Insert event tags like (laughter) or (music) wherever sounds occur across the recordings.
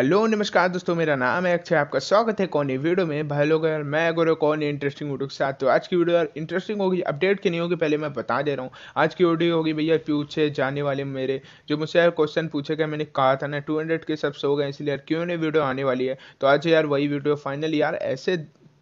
hello नमस्कार दोस्तों मेरा नाम है अक्षय आपका स्वागत है कौन वीडियो में भाई लोग यार मैं अगर कौन इंटरेस्टिंग वीडियो के साथ तो आज की वीडियो यार इंटरेस्टिंग होगी अपडेट की नहीं होगी पहले मैं बता दे रहा हूँ आज की वीडियो होगी भैया पूछे जाने वाले मेरे जो मुझसे यार क्वेश्चन पूछे गए मैंने कहा था ना टू हंड्रेड के सब्स हो गए इसलिए यार क्यों नहीं वीडियो आने वाली है तो आज यार वही वीडियो फाइनल यार ऐसे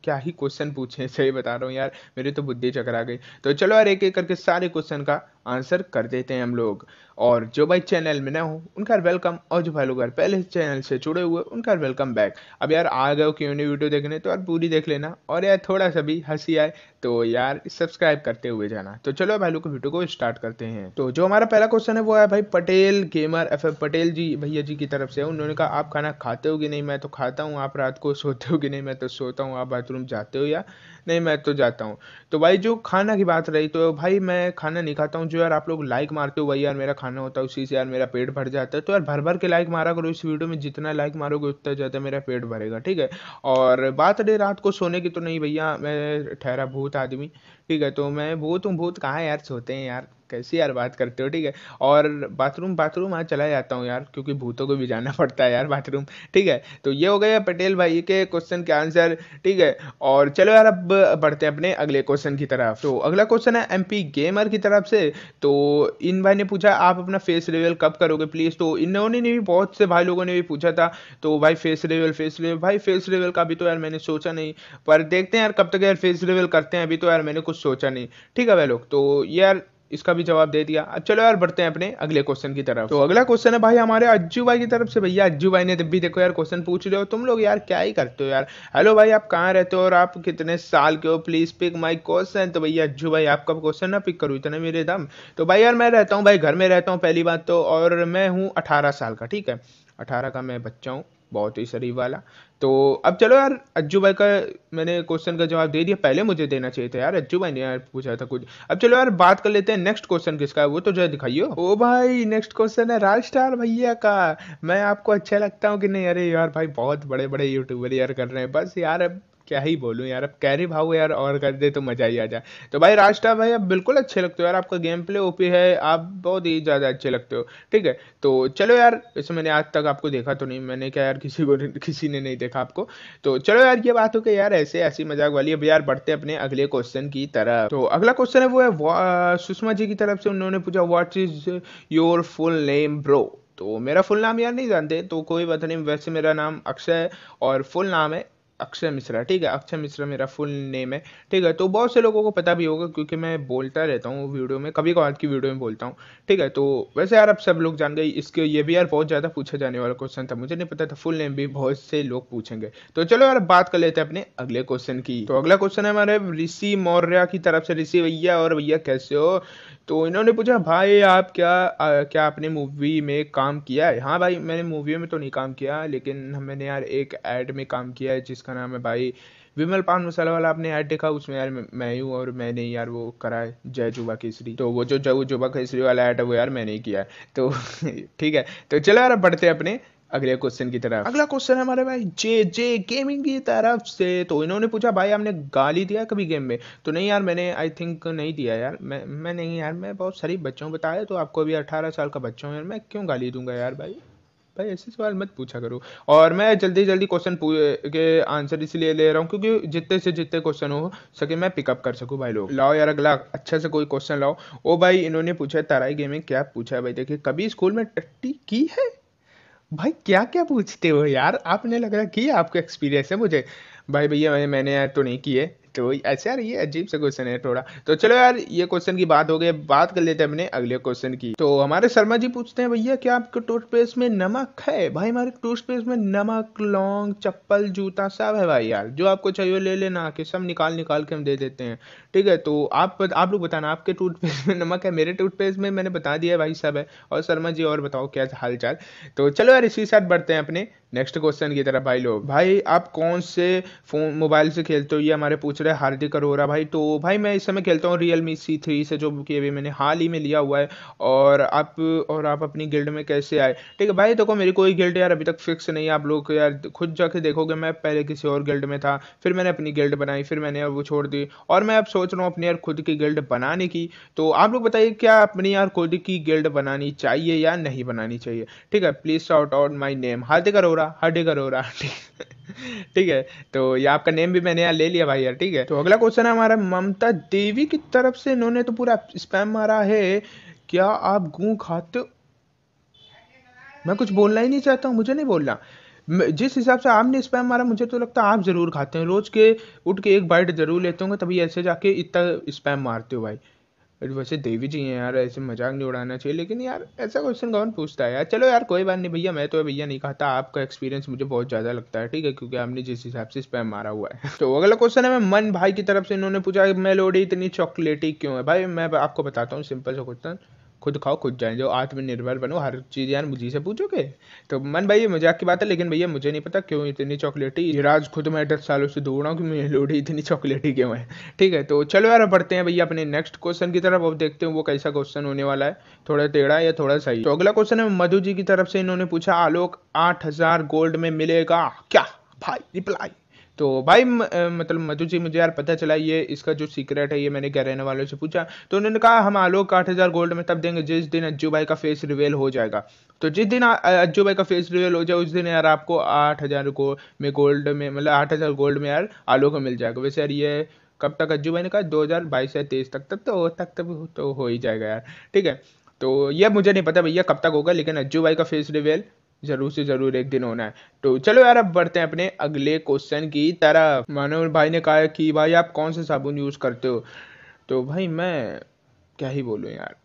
क्या ही क्वेश्चन पूछे सही बता रहा हूँ यार मेरी तो बुद्धि चकरा गई तो चलो यार एक एक करके सारे क्वेश्चन का आंसर कर देते हैं हम लोग और जो भाई चैनल में न हो उनका वेलकम और जो भाई लोग यार पहले चैनल से जुड़े हुए उनका वेलकम बैक अब यार आ गए क्यों नहीं वीडियो देखने तो यार पूरी देख लेना और यार थोड़ा सा भी हंसी आए तो यार सब्सक्राइब करते हुए जाना तो चलो भाई लोग वीडियो को स्टार्ट करते हैं तो जो हमारा पहला क्वेश्चन है वो है भाई पटेल गेमर एफ पटेल जी भैया जी की तरफ से उन्होंने कहा आप खाना खाते हो कि नहीं मैं तो खाता हूँ आप रात को सोते हो कि नहीं मैं तो सोता हूँ आप बाथरूम जाते हो या नहीं मैं तो जाता हूँ तो भाई जो खाना की बात रही तो भाई मैं खाना नहीं खाता हूँ जो जो यार आप लोग लाइक मारते हो वही यार मेरा खाना होता है उसी से यार मेरा पेट भर जाता है तो यार भर भर के लाइक मारा करो इस वीडियो में जितना लाइक मारोगे उतना ज़्यादा मेरा पेट भरेगा ठीक है और बात रही रात को सोने की तो नहीं भैया मैं ठहरा भूत आदमी ठीक है तो मैं भूत हूँ भूत कहाँ यार सोते हैं यार कैसी यार बात करते हो ठीक है और बाथरूम बाथरूम आज चला जाता हूँ यार क्योंकि भूतों को भी जाना (laughs) पड़ता है यार बाथरूम ठीक है तो ये हो गया पटेल भाई के क्वेश्चन के आंसर ठीक है और चलो यार अब बढ़ते हैं अपने अगले क्वेश्चन की तरफ तो अगला क्वेश्चन है एम गेमर की तरफ से तो इन भाई ने पूछा आप अपना फेस रिवेल कब करोगे प्लीज़ तो इन्होंने भी बहुत से भाई लोगों ने भी पूछा था तो भाई फेस रिवेल फेस रिवेल भाई फेस रिवेल का भी तो यार मैंने सोचा नहीं पर देखते हैं यार कब तक यार फेस रिवेल करते हैं अभी तो यार मैंने कुछ सोचा नहीं ठीक है भाई लोग तो यार इसका भी जवाब दे दिया अब चलो यार बढ़ते हैं अपने अगले क्वेश्चन की तरफ तो अगला क्वेश्चन है भाई हमारे अज्जू भाई की तरफ से भैया अज्जू भाई ने भी देखो यार क्वेश्चन पूछ रहे हो तुम लोग यार क्या ही करते हो यार हेलो भाई आप कहाँ रहते हो और आप कितने साल के हो प्लीज पिक माई क्वेश्चन तो भैया अज्जू भाई आपका क्वेश्चन ना पिक करूँ इतने मेरे दम तो भाई यार मैं रहता हूँ भाई घर में रहता हूँ पहली बात तो और मैं हूँ अठारह साल का ठीक है अठारह का मैं बच्चा हूँ बहुत ही शरीफ वाला तो अब चलो यार अज्जू भाई का मैंने क्वेश्चन का जवाब दे दिया पहले मुझे देना चाहिए था यार अज्जू भाई ने यार पूछा था कुछ अब चलो यार बात कर लेते हैं नेक्स्ट क्वेश्चन किसका है वो तो है दिखाइयो ओ भाई नेक्स्ट क्वेश्चन है राज स्टार भैया का मैं आपको अच्छा लगता हूँ कि नहीं अरे यार भाई बहुत बड़े बड़े यूट्यूबर यार कर रहे हैं बस यार क्या ही बोलूँ यार अब कैरी भाव यार और कर दे तो मज़ा ही आ जाए तो भाई राजटा भाई आप बिल्कुल अच्छे लगते हो यार आपका गेम प्ले ओपी है आप बहुत ही ज़्यादा अच्छे लगते हो ठीक है तो चलो यार वैसे मैंने आज तक आपको देखा तो नहीं मैंने क्या यार किसी को किसी ने नहीं देखा आपको तो चलो यार ये बात हो गई यार ऐसे ऐसी मजाक वाली अब यार बढ़ते अपने अगले क्वेश्चन की तरफ तो अगला क्वेश्चन है वो है सुषमा जी की तरफ से उन्होंने पूछा what is your full name bro तो मेरा फुल नाम यार नहीं जानते तो कोई बात नहीं वैसे मेरा नाम अक्षय है और फुल नाम है अक्षय मिश्रा ठीक है अक्षय मिश्रा मेरा फुल नेम है ठीक है तो बहुत से लोगों को पता भी होगा क्योंकि मैं बोलता रहता हूँ वीडियो में कभी कभार की वीडियो में बोलता हूँ ठीक है तो वैसे यार अब सब लोग जान गए इसके ये भी यार बहुत ज़्यादा पूछा जाने वाला क्वेश्चन था मुझे नहीं पता था फुल नेम भी बहुत से लोग पूछेंगे तो चलो यार बात कर लेते हैं अपने अगले क्वेश्चन की तो अगला क्वेश्चन है हमारे ऋषि मौर्य की तरफ से ऋषि भैया और भैया कैसे हो तो इन्होंने पूछा भाई आप क्या आ, क्या आपने मूवी में काम किया है हाँ भाई मैंने मूवी में तो नहीं काम किया लेकिन मैंने यार एक ऐड में काम किया है जिसका नाम है भाई विमल पान मसाला वाला आपने ऐड देखा उसमें यार मैं हूँ और मैंने यार वो करा है जय जुबा केसरी तो वो जो जय जुबा केसरी वाला ऐड है वो यार मैंने ही किया है तो (laughs) ठीक है तो चलो यार बढ़ते अपने अगले क्वेश्चन की तरफ अगला क्वेश्चन है हमारे भाई जे जे गेमिंग की तरफ से तो इन्होंने पूछा भाई आपने गाली दिया कभी गेम में तो नहीं यार मैंने आई थिंक नहीं दिया यार मैं मैं नहीं यार मैं बहुत सारी बच्चों बताया तो आपको अभी अठारह साल का बच्चा हूँ यार मैं क्यों गाली दूंगा यार भाई भाई ऐसे सवाल मत पूछा करो और मैं जल्दी जल्दी क्वेश्चन के आंसर इसलिए ले रहा हूँ क्योंकि जितने से जितने क्वेश्चन हो सके मैं पिकअप कर सकूँ भाई लोग लाओ यार अगला अच्छा से कोई क्वेश्चन लाओ ओ भाई इन्होंने पूछा तराई गेमिंग क्या पूछा भाई देखिए कभी स्कूल में टट्टी की है भाई क्या क्या पूछते हो यार आपने लग रहा कि आपका एक्सपीरियंस है मुझे भाई भैया मैंने यार तो नहीं किए तो ऐसे यार ये अजीब सा क्वेश्चन है थोड़ा तो चलो यार ये क्वेश्चन की बात हो गई बात कर लेते हैं अपने अगले क्वेश्चन की तो हमारे शर्मा जी पूछते हैं भैया क्या आपके टूथपेस्ट में नमक है भाई हमारे टूथपेस्ट में नमक लौंग चप्पल जूता सब है भाई यार जो आपको चाहिए ले लेना कि सब निकाल निकाल के हम दे देते हैं ठीक है तो आप आप लोग बताना आपके टूथपेस्ट में नमक है मेरे टूथपेस्ट में मैंने बता दिया भाई सब है और शर्मा जी और बताओ क्या हाल चाल तो चलो यार इसी साथ बढ़ते हैं अपने नेक्स्ट क्वेश्चन की तरफ भाई लोग भाई आप कौन से फोन मोबाइल से खेलते हो ये हमारे पूछ रहे प्लेयर है हार्दिक अरोरा भाई तो भाई मैं इस समय खेलता हूँ रियल मी सी थ्री से जो कि अभी मैंने हाल ही में लिया हुआ है और आप और आप अपनी गिल्ड में कैसे आए ठीक है भाई देखो मेरी कोई गिल्ड यार अभी तक फिक्स नहीं है आप लोग यार खुद जाके देखोगे मैं पहले किसी और गिल्ड में था फिर मैंने अपनी गिल्ड बनाई फिर मैंने वो छोड़ दी और मैं अब सोच रहा हूँ अपनी यार खुद की गिल्ड बनाने की तो आप लोग बताइए क्या अपनी यार खुद की गिल्ड बनानी चाहिए या नहीं बनानी चाहिए ठीक है please out out my name Hardik Arora Hardik Arora ठीक ठीक है तो ये आपका नेम भी मैंने यहाँ ले लिया भाई यार ठीक है तो अगला क्वेश्चन है हमारा ममता देवी की तरफ से इन्होंने तो पूरा स्पैम मारा है क्या आप गू खाते हो मैं कुछ बोलना ही नहीं चाहता हूँ मुझे नहीं बोलना जिस हिसाब से आपने स्पैम मारा मुझे तो लगता है आप ज़रूर खाते हैं रोज़ के उठ के एक बाइट ज़रूर लेते होंगे तभी ऐसे जाके इतना स्पैम मारते हो भाई वैसे देवी जी हैं यार ऐसे मजाक नहीं उड़ाना चाहिए लेकिन यार ऐसा क्वेश्चन कौन पूछता है यार चलो यार कोई बात नहीं भैया मैं तो भैया नहीं कहता आपका एक्सपीरियंस मुझे बहुत ज़्यादा लगता है ठीक है क्योंकि आपने जिस हिसाब से स्पैम मारा हुआ है (laughs) तो अगला क्वेश्चन है मैं मन भाई की तरफ से इन्होंने पूछा मेलोडी इतनी चॉकलेटी क्यों है भाई मैं आपको बताता हूँ सिंपल सा क्वेश्चन खुद खाओ खुद जाए जो आत्मनिर्भर बनो हर चीज़ यार मुझे से पूछोगे तो मन भैया मजाक की बात है लेकिन भैया मुझे नहीं पता क्यों इतनी चॉकलेटी राज खुद मैं दस सालों से दौड़ रहा हूँ कि मेरी लोडी इतनी चॉकलेटी क्यों है ठीक है तो चलो यार बढ़ते हैं भैया अपने नेक्स्ट क्वेश्चन की तरफ अब देखते हैं वो कैसा क्वेश्चन होने वाला है थोड़ा टेढ़ा या थोड़ा सही तो अगला क्वेश्चन है मधु जी की तरफ से इन्होंने पूछा आलोक आठ हजार गोल्ड में मिलेगा क्या भाई रिप्लाई तो भाई मतलब मधु जी मुझे यार पता चला ये इसका जो सीक्रेट है ये मैंने क्या रहने वालों से पूछा तो उन्होंने कहा हम आलोक आठ हज़ार गोल्ड में तब देंगे जिस दिन अज्जू भाई का फेस रिवेल हो जाएगा तो जिस दिन अज्जू भाई का फेस रिवेल हो जाए उस दिन यार आपको आठ हज़ार को में गोल्ड में मतलब आठ हज़ार गोल्ड में यार आलोक मिल जाएगा वैसे यार ये कब तक अज्जू भाई ने कहा दो हज़ार बाईस या तेईस तक तक तो तक तक तो हो ही जाएगा यार ठीक है तो यह मुझे नहीं पता भैया कब तक होगा लेकिन अज्जू भाई का फेस रिवेल ज़रूर से ज़रूर एक दिन होना है तो चलो यार अब बढ़ते हैं अपने अगले क्वेश्चन की तरह मानव भाई ने कहा कि भाई आप कौन सा साबुन यूज़ करते हो तो भाई मैं क्या ही बोलूँ यार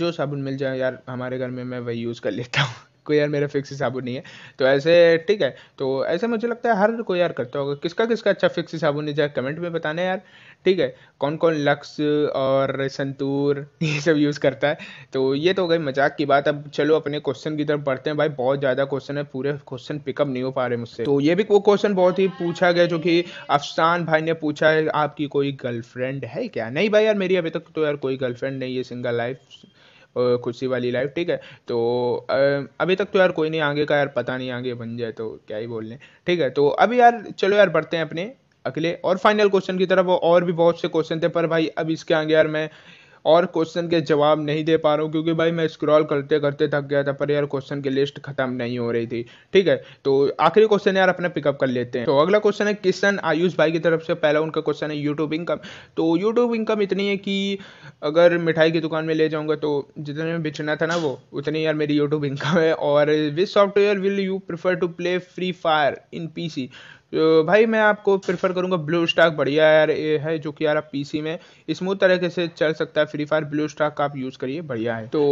जो साबुन मिल जाए यार हमारे घर में मैं वही यूज़ कर लेता हूँ कोई यार मेरा फिक्स साबुन नहीं है तो ऐसे ठीक है तो ऐसे मुझे लगता है हर कोई यार करता होगा किसका किसका अच्छा फिक्स साबुन नहीं जाए कमेंट में बताने यार ठीक है कौन कौन लक्स और संतूर (laughs) ये सब यूज़ करता है तो ये तो हो गई मजाक की बात अब चलो अपने क्वेश्चन की तरफ बढ़ते हैं भाई बहुत ज़्यादा क्वेश्चन है पूरे क्वेश्चन पिकअप नहीं हो पा रहे मुझसे तो ये भी वो क्वेश्चन बहुत ही पूछा गया जो कि अफसान भाई ने पूछा है आपकी कोई गर्लफ्रेंड है क्या नहीं भाई यार मेरी अभी तक तो यार कोई गर्लफ्रेंड नहीं है सिंगल लाइफ खुशी वाली लाइफ ठीक है तो अभी तक तो यार कोई नहीं आगे का यार पता नहीं आगे बन जाए तो क्या ही बोल रहे ठीक है तो अभी यार चलो यार बढ़ते हैं अपने अगले और फाइनल क्वेश्चन की तरफ और भी बहुत से क्वेश्चन थे पर भाई अब इसके आगे यार मैं और क्वेश्चन के जवाब नहीं दे पा रहा हूँ क्योंकि भाई मैं स्क्रॉल करते करते थक गया था पर यार क्वेश्चन की लिस्ट खत्म नहीं हो रही थी ठीक है तो आखिरी क्वेश्चन यार अपना पिकअप कर लेते हैं तो अगला क्वेश्चन है किशन आयुष भाई की तरफ से पहला उनका क्वेश्चन है यूट्यूब इनकम तो यूट्यूब इनकम इतनी है कि अगर मिठाई की दुकान में ले जाऊँगा तो जितने में बेचना था ना वो उतनी यार मेरी यूट्यूब इनकम है और which software will you prefer to play free fire in P तो भाई मैं आपको प्रेफर करूंगा ब्लू स्टॉक बढ़िया यार ये है जो कि यार आप पीसी में स्मूथ तरीके से चल सकता है फ्री फायर ब्लू स्टॉक का आप यूज़ करिए बढ़िया है तो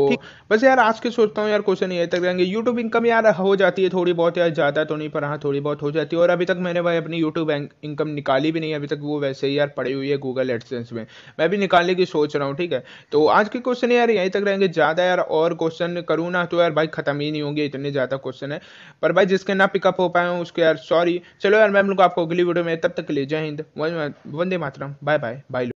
बस यार आज के सोचता हूँ यार क्वेश्चन ये तक रहेंगे यूट्यूब इनकम यार हो जाती है थोड़ी बहुत यार ज़्यादा तो नहीं पर हाँ थोड़ी बहुत हो जाती है और अभी तक मैंने भाई अपनी यूट्यूब इनकम निकाली भी नहीं अभी तक वो वैसे ही यार पड़ी हुई है गूगल एडसेंस में मैं भी निकालने की सोच रहा हूँ ठीक है तो आज के क्वेश्चन यार यहीं तक रहेंगे ज़्यादा यार और क्वेश्चन करूँ ना तो यार भाई खत्म ही नहीं होंगे इतने ज़्यादा क्वेश्चन है पर भाई जिसके ना पिकअप हो पाए उसके यार सॉरी चलो और मैं मिलूंगा आपको अगली वीडियो में तब तक के लिए जय हिंद वंदे मातरम बाय बाय बाय